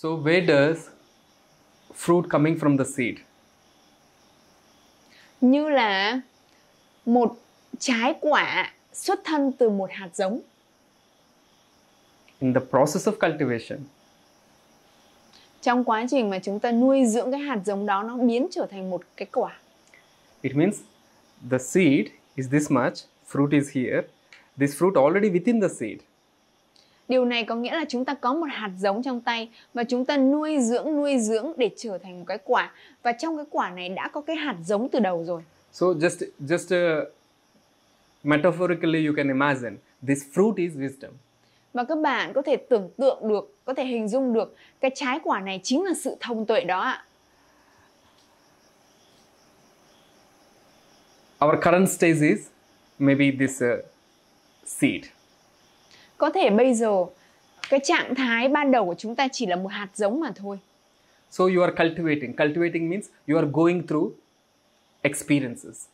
So where does fruit coming from the seed? Như là một trái quả xuất thân từ một hạt giống. In the process of cultivation. Trong quá trình mà chúng ta nuôi dưỡng cái hạt giống đó nó biến trở thành một cái quả. It means the seed is this much, fruit is here. This fruit already within the seed. Điều này có nghĩa là chúng ta có một hạt giống trong tay và chúng ta nuôi dưỡng nuôi dưỡng để trở thành một cái quả và trong cái quả này đã có cái hạt giống từ đầu rồi. So just just uh, metaphorically you can imagine this fruit is wisdom. Và các bạn có thể tưởng tượng được, có thể hình dung được cái trái quả này chính là sự thông tuệ đó ạ. Our current stage is maybe this uh, seed có thể bây giờ cái trạng thái ban đầu của chúng ta chỉ là một hạt giống mà thôi so you are cultivating cultivating means you are going through experiences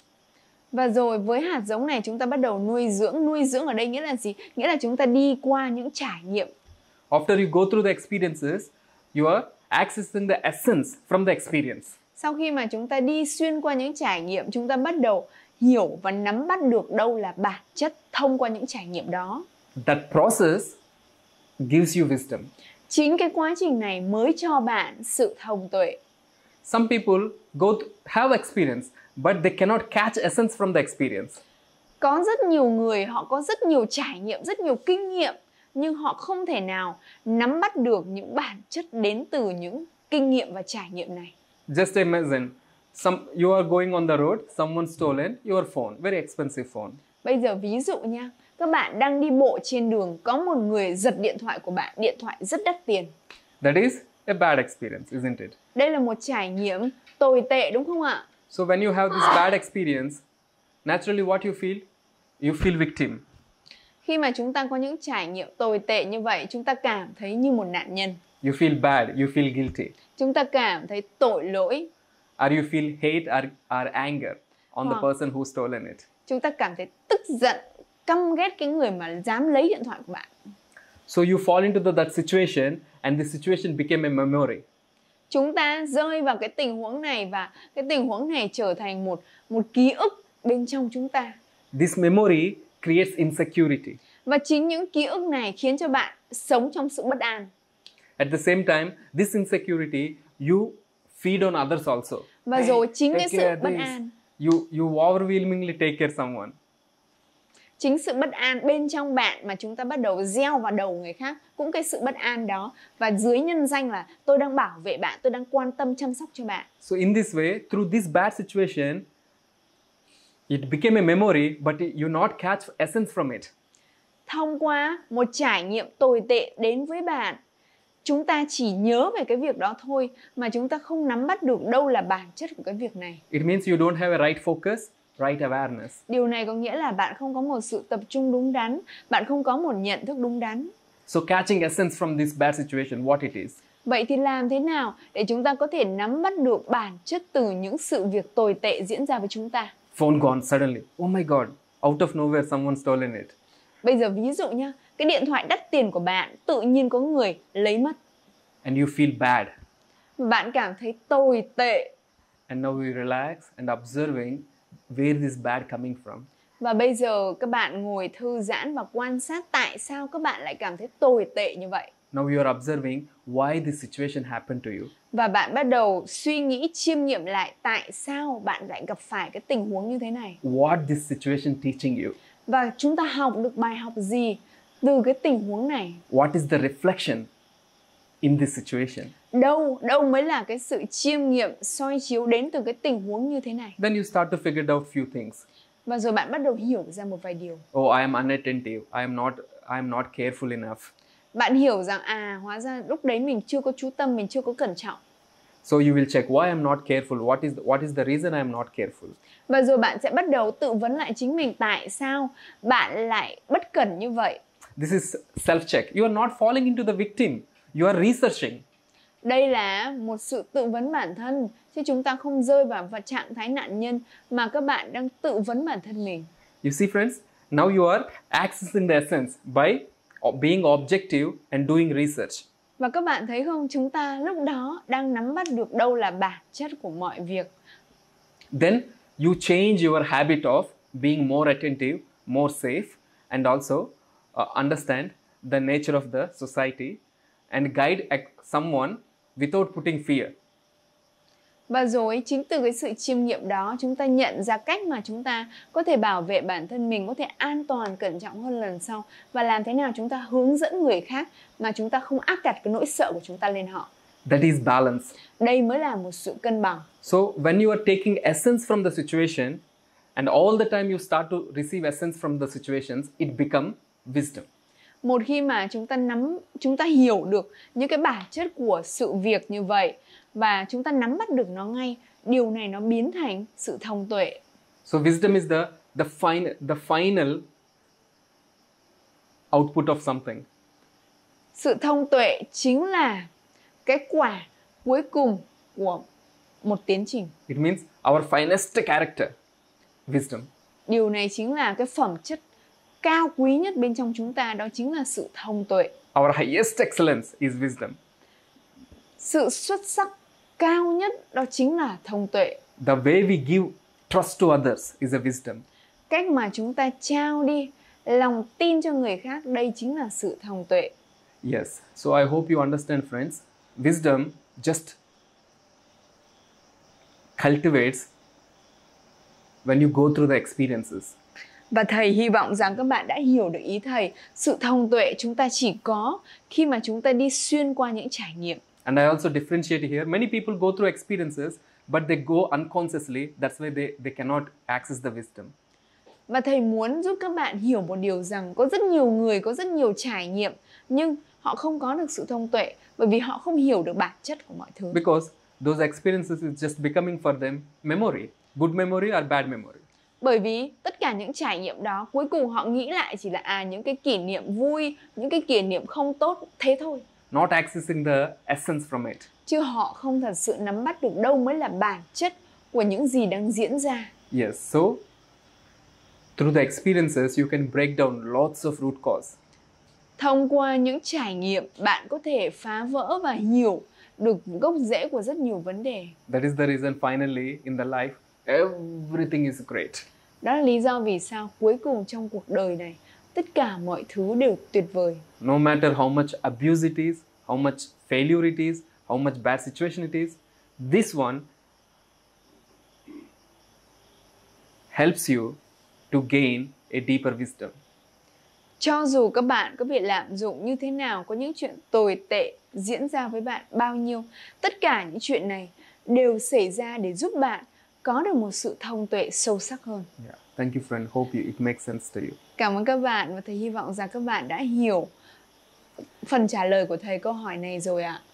và rồi với hạt giống này chúng ta bắt đầu nuôi dưỡng nuôi dưỡng ở đây nghĩa là gì nghĩa là chúng ta đi qua những trải nghiệm after you go through the experiences you are accessing the essence from the experience sau khi mà chúng ta đi xuyên qua những trải nghiệm chúng ta bắt đầu hiểu và nắm bắt được đâu là bản chất thông qua những trải nghiệm đó that process gives you wisdom. Chính cái quá trình này mới cho bạn sự thông tuệ. Some people go to have experience but they cannot catch essence from the experience. Có rất nhiều người họ có rất nhiều trải nghiệm, rất nhiều kinh nghiệm nhưng họ không thể nào nắm bắt được những bản chất đến từ những kinh nghiệm và trải nghiệm này. Just imagine some you are going on the road, someone stolen your phone, very expensive phone. Bây giờ ví dụ nha, các bạn đang đi bộ trên đường có một người giật điện thoại của bạn, điện thoại rất đắt tiền. That is a bad experience, isn't it? Đây là một trải nghiệm tồi tệ đúng không ạ? So when you have this bad experience, naturally what you feel? You feel victim. Khi mà chúng ta có những trải nghiệm tồi tệ như vậy, chúng ta cảm thấy như một nạn nhân. You feel bad, you feel guilty. Chúng ta cảm thấy tội lỗi. Or you feel hate or, or anger on Hoặc the ờ. person who stolen it. Chúng ta cảm thấy tức giận căm ghét cái người mà dám lấy điện thoại của bạn. So you fall into the, that situation and this situation became a memory. Chúng ta rơi vào cái tình huống này và cái tình huống này trở thành một một ký ức bên trong chúng ta. This memory creates insecurity. Và chính những ký ức này khiến cho bạn sống trong sự bất an. At the same time, this insecurity you feed on others also. Và rồi chính cái sự bất this. an. You you overwhelmingly take care someone chính sự bất an bên trong bạn mà chúng ta bắt đầu gieo vào đầu người khác cũng cái sự bất an đó và dưới nhân danh là tôi đang bảo vệ bạn tôi đang quan tâm chăm sóc cho bạn so in this way through this bad situation it became a memory but you not catch essence from it thông qua một trải nghiệm tồi tệ đến với bạn chúng ta chỉ nhớ về cái việc đó thôi mà chúng ta không nắm bắt được đâu là bản chất của cái việc này. It means you don't have a right focus right awareness. Điều này có nghĩa là bạn không có một sự tập trung đúng đắn, bạn không có một nhận thức đúng đắn. So catching essence from this bad situation, what it is. Vậy thì làm thế nào để chúng ta có thể nắm bắt được bản chất từ những sự việc tồi tệ diễn ra với chúng ta? Phone gone suddenly. Oh my god, out of nowhere someone stolen it. Bây giờ ví dụ nhá, cái điện thoại đắt tiền của bạn tự nhiên có người lấy mất. And you feel bad. Bạn cảm thấy tồi tệ. And now we relax and observing where is bad coming from và bây giờ các bạn ngồi thư giãn và quan sát tại sao các bạn lại cảm thấy tồi tệ như vậy Now you are observing why this situation happened to you. Và bạn bắt đầu suy nghĩ chiêm nghiệm lại tại sao bạn lại gặp phải cái tình huống như thế này. What this situation teaching you? Và chúng ta học được bài học gì từ cái tình huống này? What is the reflection in this situation? đâu đâu mới là cái sự chiêm nghiệm soi chiếu đến từ cái tình huống như thế này then you start to figure out few things và rồi bạn bắt đầu hiểu ra một vài điều oh I am unattentive I am not I am not careful enough bạn hiểu rằng à hóa ra lúc đấy mình chưa có chú tâm mình chưa có cẩn trọng So you will check why I am not careful. What is the, what is the reason I am not careful? Và rồi bạn sẽ bắt đầu tự vấn lại chính mình tại sao bạn lại bất cẩn như vậy. This is self check. You are not falling into the victim. You are researching. Đây là một sự tự vấn bản thân, chứ chúng ta không rơi vào, vào trạng thái nạn nhân mà các bạn đang tự vấn bản thân mình. You see friends, now you are accessing the essence by being objective and doing research. Và các bạn thấy không, chúng ta lúc đó đang nắm bắt được đâu là bản chất của mọi việc. Then you change your habit of being more attentive, more safe and also uh, understand the nature of the society and guide someone without putting fear. Và rồi chính từ cái sự chiêm nghiệm đó chúng ta nhận ra cách mà chúng ta có thể bảo vệ bản thân mình, có thể an toàn, cẩn trọng hơn lần sau và làm thế nào chúng ta hướng dẫn người khác mà chúng ta không áp đặt cái nỗi sợ của chúng ta lên họ. That is balance. Đây mới là một sự cân bằng. So when you are taking essence from the situation and all the time you start to receive essence from the situations, it become wisdom một khi mà chúng ta nắm chúng ta hiểu được những cái bản chất của sự việc như vậy và chúng ta nắm bắt được nó ngay điều này nó biến thành sự thông tuệ so wisdom is the the final the final output of something sự thông tuệ chính là cái quả cuối cùng của một tiến trình it means our finest character wisdom điều này chính là cái phẩm chất cao quý nhất bên trong chúng ta đó chính là sự thông tuệ. Our highest excellence is wisdom. Sự xuất sắc cao nhất đó chính là thông tuệ. The way we give trust to others is a wisdom. Cách mà chúng ta trao đi lòng tin cho người khác đây chính là sự thông tuệ. Yes. So I hope you understand friends. Wisdom just cultivates when you go through the experiences. Và thầy hy vọng rằng các bạn đã hiểu được ý thầy, sự thông tuệ chúng ta chỉ có khi mà chúng ta đi xuyên qua những trải nghiệm. And I also differentiate here. Many people go through experiences, but they go unconsciously. That's why they, they cannot access the wisdom. Và thầy muốn giúp các bạn hiểu một điều rằng có rất nhiều người có rất nhiều trải nghiệm nhưng họ không có được sự thông tuệ bởi vì họ không hiểu được bản chất của mọi thứ. Because those experiences is just becoming for them memory, good memory or bad memory bởi vì tất cả những trải nghiệm đó cuối cùng họ nghĩ lại chỉ là à những cái kỷ niệm vui những cái kỷ niệm không tốt thế thôi not accessing the essence from it chứ họ không thật sự nắm bắt được đâu mới là bản chất của những gì đang diễn ra yes so through the experiences you can break down lots of root cause thông qua những trải nghiệm bạn có thể phá vỡ và hiểu được gốc rễ của rất nhiều vấn đề that is the reason finally in the life everything is great đó là lý do vì sao cuối cùng trong cuộc đời này tất cả mọi thứ đều tuyệt vời no matter how much abuse it is how much failure it is how much bad situation it is this one helps you to gain a deeper wisdom cho dù các bạn có bị lạm dụng như thế nào có những chuyện tồi tệ diễn ra với bạn bao nhiêu tất cả những chuyện này đều xảy ra để giúp bạn có được một sự thông tuệ sâu sắc hơn. Yeah. Thank you friend. Hope you, it makes sense to you. Cảm ơn các bạn và thầy hy vọng rằng các bạn đã hiểu phần trả lời của thầy câu hỏi này rồi ạ. À.